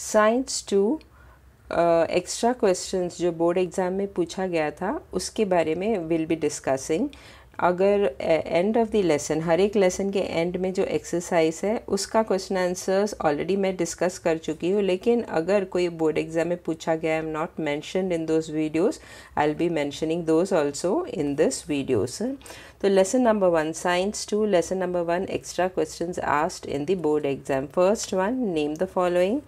Science two extra questions जो board exam में पूछा गया था उसके बारे में विल बी डिस्कसिंग अगर एंड ऑफ द लेसन हर एक लेसन के एंड में जो एक्सरसाइज है उसका क्वेश्चन आंसर्स ऑलरेडी मैं डिस्कस कर चुकी हूँ लेकिन अगर कोई बोर्ड एग्जाम में पूछा गया I am not mention in those videos I will be mentioning those also in this videos तो lesson number one science two lesson number one extra question asked in the board exam first one name the following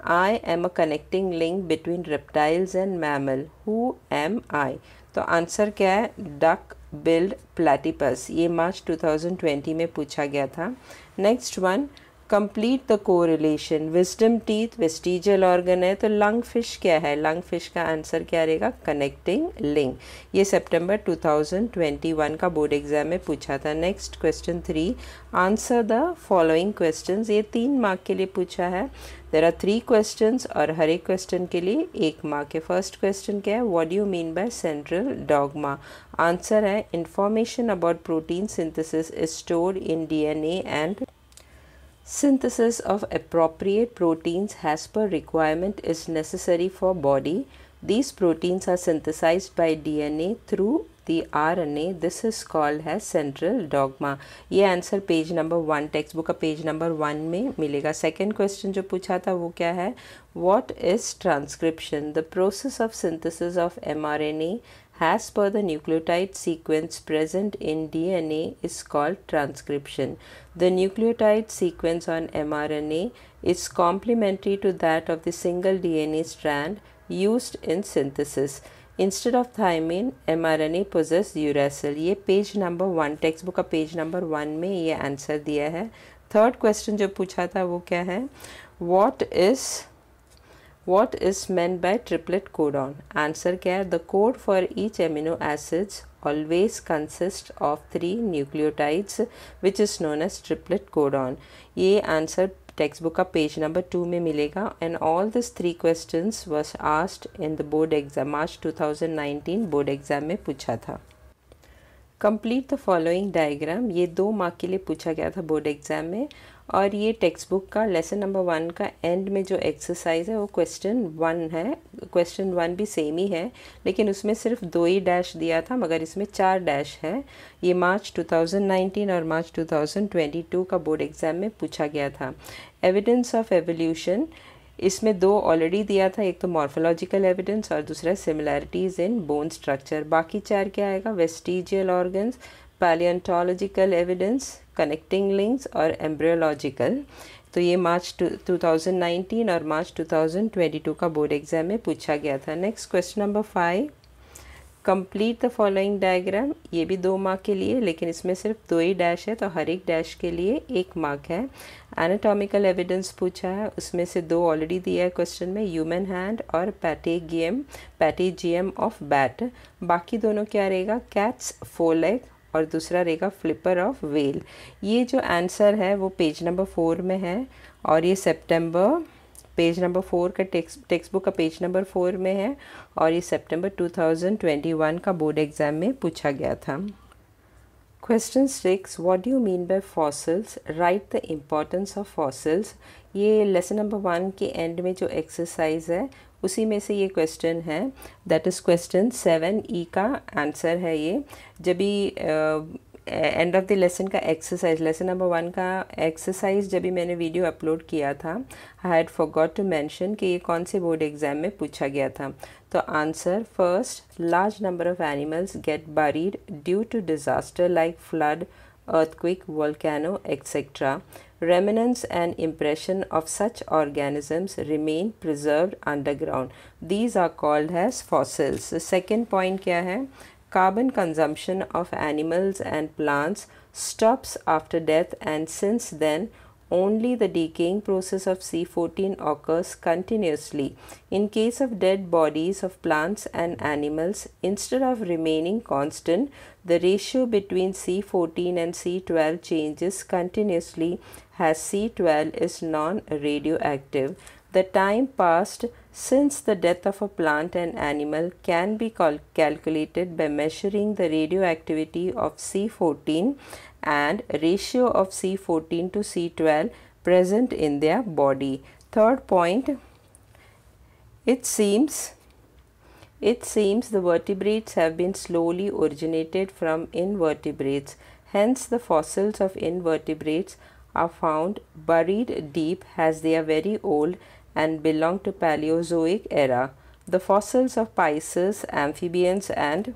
I am a connecting link between reptiles and mammal. Who am I? तो answer क्या है duck billed platypus ये मार्च 2020 में पूछा गया था next one complete the correlation wisdom teeth vestigial organ है तो लंग फिश क्या है लंग फिश का आंसर क्या रहेगा कनेक्टिंग लिंग ये सितंबर 2021 का बोर्ड एग्जाम में पूछा था next question three answer the following question ये तीन मार्क के लिए पूछा है देर आर थ्री क्वेश्चन और हर एक क्वेश्चन के लिए एक मार्क है फर्स्ट क्वेश्चन क्या है what you mean by central dogma answer है information about protein synthesis is stored in a and Synthesis of appropriate proteins as per requirement is necessary for body. These proteins are synthesized by DNA through the RNA. This is called as central dogma. ये answer page number one textbook book का page number one में मिलेगा second question जो पूछा था वो क्या है what is transcription the process of synthesis of M as per the nucleotide sequence present in DNA is called transcription. The nucleotide sequence on mRNA is complementary to that of the single DNA strand used in synthesis. Instead of thymine, mRNA possess uracil. ये page number one textbook का page number one में answer दिया है Third question जो पूछा था वो क्या है What is What is meant by triplet codon? Answer क्या है The code for each amino acids always consists of three nucleotides which is known as triplet codon. ये आंसर टेक्स्ट बुक का पेज नंबर टू में मिलेगा and all this three question was asked in the board exam March 2019 board exam में पूछा था complete the following diagram ये दो mark के लिए पूछा गया था बोर्ड एग्जाम में और ये टेक्स्ट बुक का लेसन नंबर वन का एंड में जो एक्सरसाइज है वो क्वेश्चन वन है क्वेश्चन वन भी सेम ही है लेकिन उसमें सिर्फ दो ही डैश दिया था मगर इसमें चार डैश है ये मार्च 2019 और मार्च 2022 का बोर्ड एग्ज़ाम में पूछा गया था एविडेंस ऑफ एवोल्यूशन इसमें दो ऑलरेडी दिया था एक तो मॉर्फोलॉजिकल एविडेंस और दूसरा सिमिलैरिटीज़ इन बोन स्ट्रक्चर बाकी चार क्या आएगा vestigial organs palaeontological evidence connecting links और एम्ब्रियोलॉजिकल तो ये मार्च 2019 और मार्च 2022 का बोर्ड एग्जाम में पूछा गया था next question number five complete the following diagram ये भी दो मार्क के लिए लेकिन इसमें सिर्फ दो ही डैश है तो हर एक डैश के लिए एक मार्क है एनाटॉमिकल एविडेंस पूछा है उसमें से दो ऑलरेडी दिया है क्वेश्चन में ह्यूमन हैंड और पैटेगियम पैटेजियम ऑफ बैट बाकी दोनों क्या रहेगा कैट्स फोलेग और दूसरा रहेगा फ्लिपर ऑफ वेल ये जो आंसर है वो पेज नंबर फोर में है और ये सितंबर पेज नंबर फोर का टेक्स टेक्स्ट बुक का पेज नंबर फोर में है और ये सितंबर 2021 का बोर्ड एग्ज़ाम में पूछा गया था question six what do you mean by fossils write the importance of fossils ये लेसन नंबर वन के एंड में जो एक्सरसाइज है उसी में से ये क्वेश्चन है that is question seven E का आंसर है ये जब भी एंड ऑफ द लेसन का एक्सरसाइज लेसन नंबर वन का एक्सरसाइज जब भी मैंने वीडियो अपलोड किया था I had got to mention कि ये कौन से बोर्ड एग्जाम में पूछा गया था तो answer first large number of animals get buried due to disaster like flood earthquake, volcano, etc., remnants and impression of such organisms remain preserved underground. These are called as fossils. The second point kya hai? Carbon consumption of animals and plants stops after death and since then only the decaying process of C14 occurs continuously. In case of dead bodies of plants and animals, instead of remaining constant, the ratio between C14 and C12 changes continuously as C12 is non radioactive. The time passed since the death of a plant and animal can be cal calculated by measuring the radioactivity of C14 and ratio of C14 to C12 present in their body. Third point, it seems it seems the vertebrates have been slowly originated from invertebrates. Hence, the fossils of invertebrates are found buried deep as they are very old and belong to Paleozoic era. The fossils of Pisces, amphibians and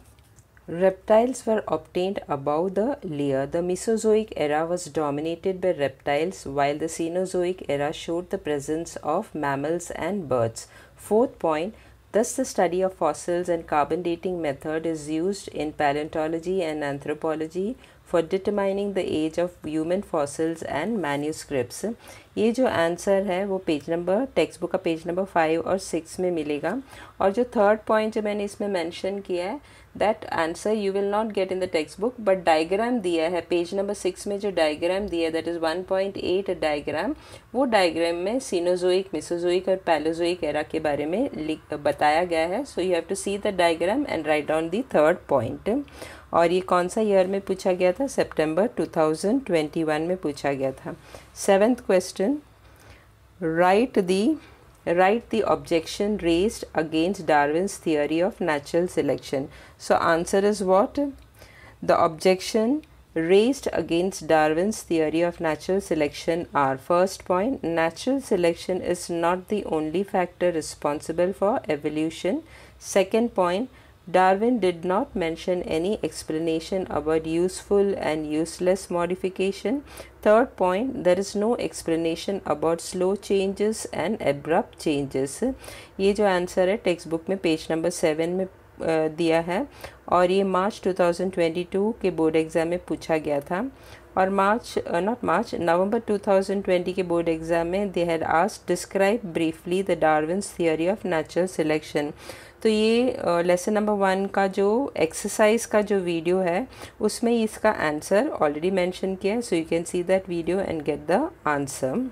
reptiles were obtained above the layer. The Mesozoic era was dominated by reptiles while the Cenozoic era showed the presence of mammals and birds. Fourth point, Thus, the study of fossils and carbon dating method is used in paleontology and anthropology for determining the age of human fossils and manuscript ये जो answer है वो page number text book का page number five और six में मिलेगा और जो थर्ड पॉइंट जो मैंने इसमें मैंशन किया है that answer you will not get in the textbook but diagram दिया है पेज नंबर सिक्स में जो डायग्राम दिया है that is one point eight diagram वो डायग्राम में सीनोजोइक मिसोजोइक और पैलोजोइक एरा के बारे में लिख बताया गया है so you have to see the diagram and write down the third point और ये कौन सा ईयर में पूछा गया था September two thousand twenty one में पूछा गया था seventh question write the write the objection raised against Darwin's theory of natural selection so answer is what the objection raised against Darwin's theory of natural selection are first point natural selection is not the only factor responsible for evolution second point Darwin did not mention any explanation about useful and useless modification. Third point, there is no explanation about slow changes and abrupt changes. ये जो answer है textbook में page number seven में दिया है और ये March 2022 के बोर्ड एग्ज़ाम में पूछा गया था और मार्च नॉट मार्च नवंबर 2020 के बोर्ड एग्ज़ाम में they had asked describe briefly the Darwin's theory of natural selection तो ये लेसन नंबर वन का जो एक्सरसाइज का जो वीडियो है उसमें इसका आंसर ऑलरेडी मेंशन किया है so you can see that video and get the answer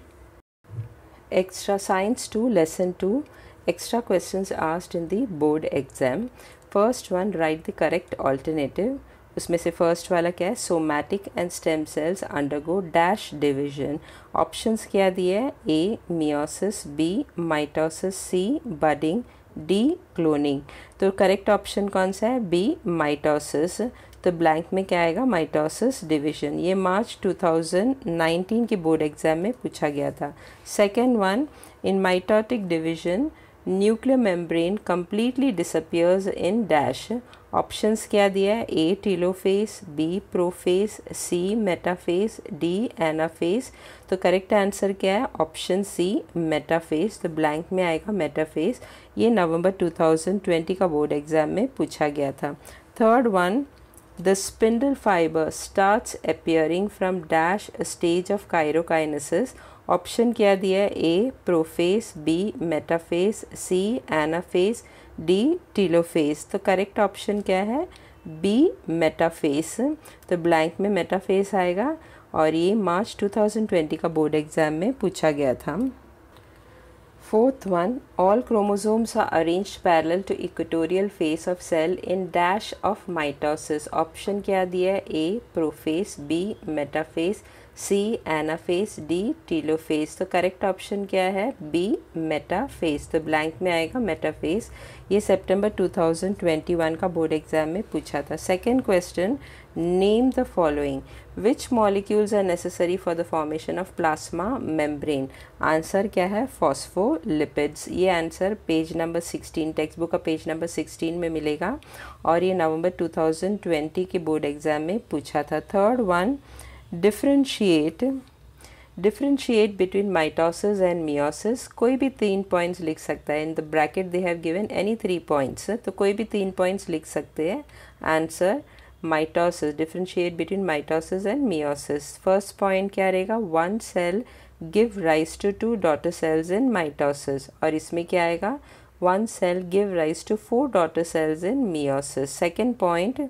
extra science two lesson two extra question asked in the board exam first one write the correct alternative उसमें से first वाला क्या है somatic and stem cells undergo dash division options क्या दिए है A meiosis B mitosis C budding D cloning तो correct option कौन सा है बी माइटोसिस तो ब्लैंक में क्या आएगा माइटोसिस डिवीजन ये मार्च 2019 के बोर्ड एग्ज़ाम में पूछा गया था second one in mitotic division nuclear membrane completely disappears in dash options क्या दिया है A telophase B prophase C metaphase D anaphase तो करेक्ट आंसर क्या है ऑप्शन सी मेटाफेस तो ब्लैंक में आएगा मेटाफेस ये नवंबर 2020 का बोर्ड एग्ज़ाम में पूछा गया था third one the spindle fibre starts appearing from dash stage of chirokinesis option क्या दिया है A prophase B metaphase C anaphase D telophase तो करेक्ट ऑप्शन क्या है बी मेटाफेस तो ब्लैंक में मेटाफेस आएगा और ये मार्च 2020 का बोर्ड एग्जाम में पूछा गया था fourth one all chromosomes are arrange parallel to equatorial face of cell in dash of mitosis option क्या दिया है A prophase B metaphase C anaphase D telophase तो करेक्ट ऑप्शन क्या है बी मेटाफेस तो ब्लैंक में आएगा मेटाफेस ये सितंबर 2021 का बोर्ड एग्जाम में पूछा था second question name the following which molecules are necessary for the formation of plasma membrane answer क्या है फॉस्फोलिपिड्स ये answer page number 16 text book का पेज नंबर 16 में मिलेगा और ये नवंबर 2020 के बोर्ड एग्ज़ाम में पूछा था third one differentiate differentiate between mitosis and meiosis कोई भी तीन पॉइंट्स लिख सकता है in the bracket they have given any three points तो कोई भी तीन पॉइंट्स लिख सकते हैं answer mitosis differentiate between mitosis and meiosis first point क्या रहेगा one cell give rise to two daughter cells in mitosis और इसमें क्या आएगा one cell give rise to four daughter cells in meiosis second point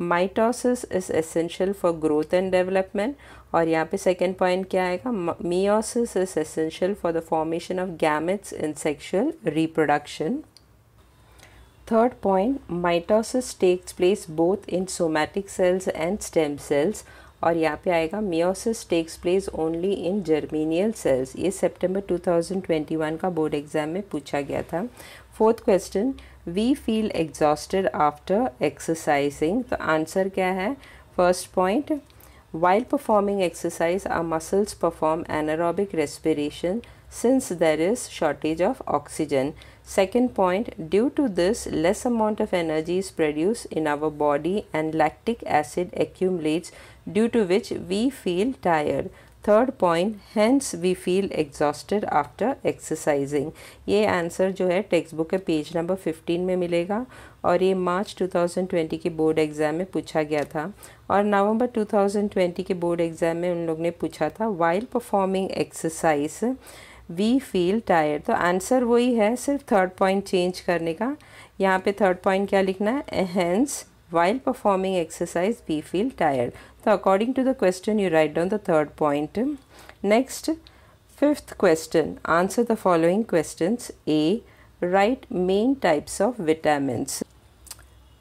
mitosis is essential for growth and development और यहाँ पे second point क्या आएगा meiosis is essential for the formation of gametes in sexual reproduction third point mitosis takes place both in somatic cells and stem cells और यहाँ पे आएगा meiosis takes place only in germinal cells ये सितंबर 2021 का board exam में पूछा गया था fourth question we feel exhausted after exercising तो आंसर क्या है first point while performing exercise our muscles perform anaerobic respiration since there is shortage of oxygen second point due to this less amount of energy is produced in our body and lactic acid accumulates due to which we feel tired third point hence we feel exhausted after exercising ये answer जो है text book के page number fifteen में मिलेगा और ये मार्च 2020 के board exam में पूछा गया था और नवंबर 2020 के बोर्ड एग्ज़ाम में उन लोग ने पूछा था while performing exercise we feel tired तो आंसर वही है सिर्फ थर्ड पॉइंट चेंज करने का यहाँ पे थर्ड पॉइंट क्या लिखना है hence while performing exercise B feel tired. So according to the question you write down the third point. Next fifth question answer the following questions A write main types of vitamins.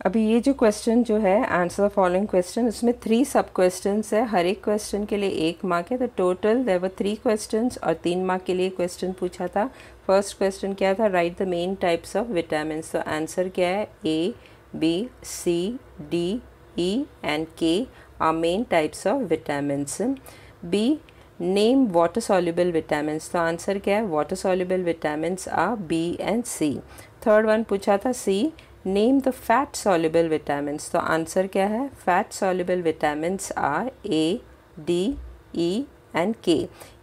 अभी ये जो question जो है answer the following question उसमें three sub question है हर एक question के लिए एक मार्क है तो टोटल देवर थ्री क्वेश्चन और तीन मार्क के लिए क्वेश्चन पूछा था फर्स्ट क्वेश्चन क्या था write the main types of vitamin तो आंसर क्या है A B, C, D, E and K are main types of vitamins. B name water soluble vitamins तो आंसर क्या है water soluble vitamins are B and C third one पूछा था C name the fat soluble vitamins तो answer क्या है fat soluble vitamins are A D E and K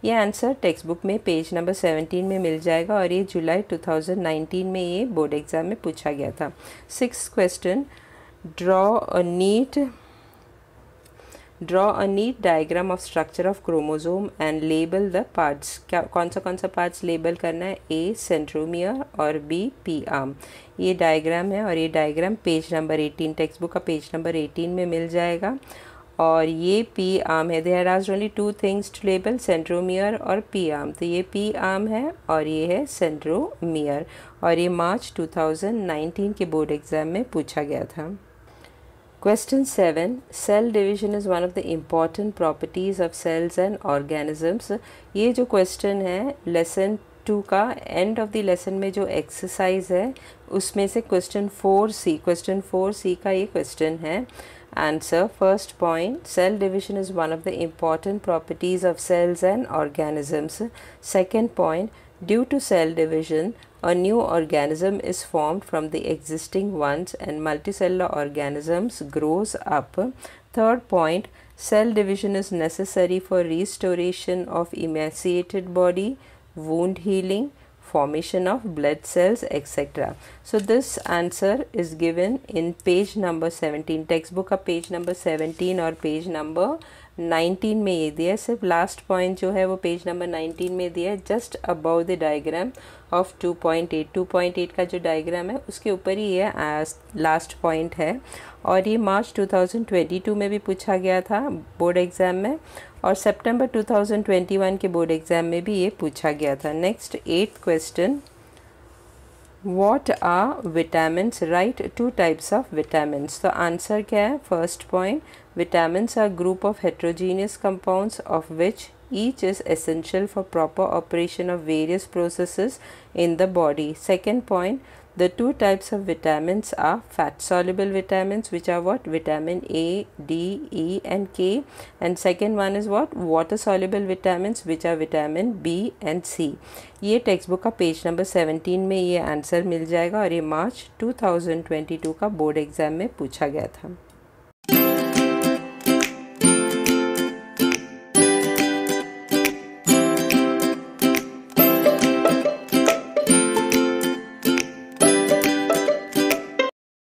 ये answer text book में पेज नंबर 17 में मिल जाएगा और ये जुलाई 2019 में ये बोर्ड एग्ज़ाम में पूछा गया था six question draw a neat draw a neat diagram of structure of chromosome and label the parts क्या कौन सा कौन सा पार्ट्स लेबल करना है ए सेंट्रोमियर और बी पी आर्म ये डायग्राम है और ये diagram page number 18 text book का पेज नंबर 18 में मिल जाएगा और ये पी आम है there are only two things to label centromere और पी आम तो ये पी आम है और ये है सेंड्रोमियर और ये मार्च 2019 के बोर्ड एग्जाम में पूछा गया था question seven cell division is one of the important properties of cells and organisms ये जो क्वेश्चन है लेसन टू का एंड ऑफ द लेसन में जो एक्सरसाइज है उसमें से question four C question four C का ये क्वेश्चन है answer first point cell division is one of the important properties of cells and organisms second point due to cell division a new organism is form from the existing ones and multicellular organisms grows up third point cell division is necessary for restoration of emaciated body wound healing, formation of blood cells, etc. So this answer is given in page number 17, textbook का page number 17 or page number 19 mein ये दिया है सिर्फ last point जो है वो page number 19 mein diya hai just above the diagram of 2.8 2.8 ka jo diagram hai uske upar hi ye last point hai aur ye march 2022 mein bhi pucha gaya tha board exam mein और सितंबर 2021 के board exam में भी ये पूछा गया था next eight question what are vitamins write two types of vitamins तो answer क्या है first point vitamins are group of heterogeneous compounds of which each is essential for proper operation of various process in the body second point The two types of vitamins are fat soluble vitamins which are what vitamin A, D, E and K and second one is what water soluble vitamins which are vitamin B and C. ये text book का page number 17 में ये answer मिल जाएगा और ये मार्च 2022 का board exam में पूछा गया था